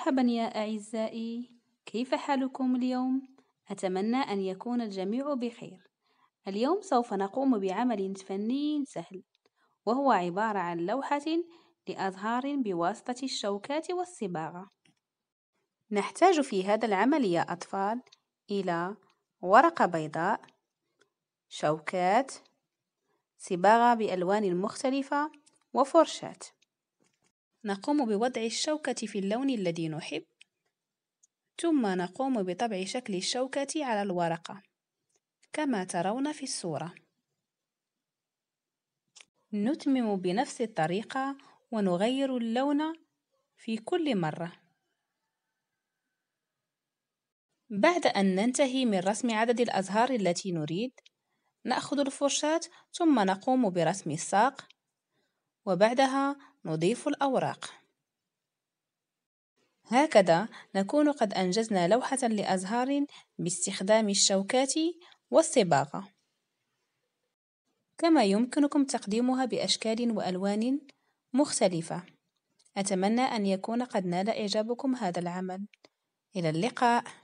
مرحبا يا أعزائي، كيف حالكم اليوم؟ أتمنى أن يكون الجميع بخير. اليوم سوف نقوم بعمل فني سهل، وهو عبارة عن لوحة لأزهار بواسطة الشوكات والصباغة. نحتاج في هذا العمل يا أطفال إلى ورقة بيضاء، شوكات، صباغة بألوان مختلفة، وفرشاة. نقوم بوضع الشوكة في اللون الذي نحب ثم نقوم بطبع شكل الشوكة على الورقة كما ترون في الصورة نتمم بنفس الطريقة ونغير اللون في كل مرة بعد أن ننتهي من رسم عدد الأزهار التي نريد نأخذ الفرشاة ثم نقوم برسم الساق وبعدها نضيف الأوراق هكذا نكون قد أنجزنا لوحة لأزهار باستخدام الشوكات والصباغة كما يمكنكم تقديمها بأشكال وألوان مختلفة أتمنى أن يكون قد نال إعجابكم هذا العمل إلى اللقاء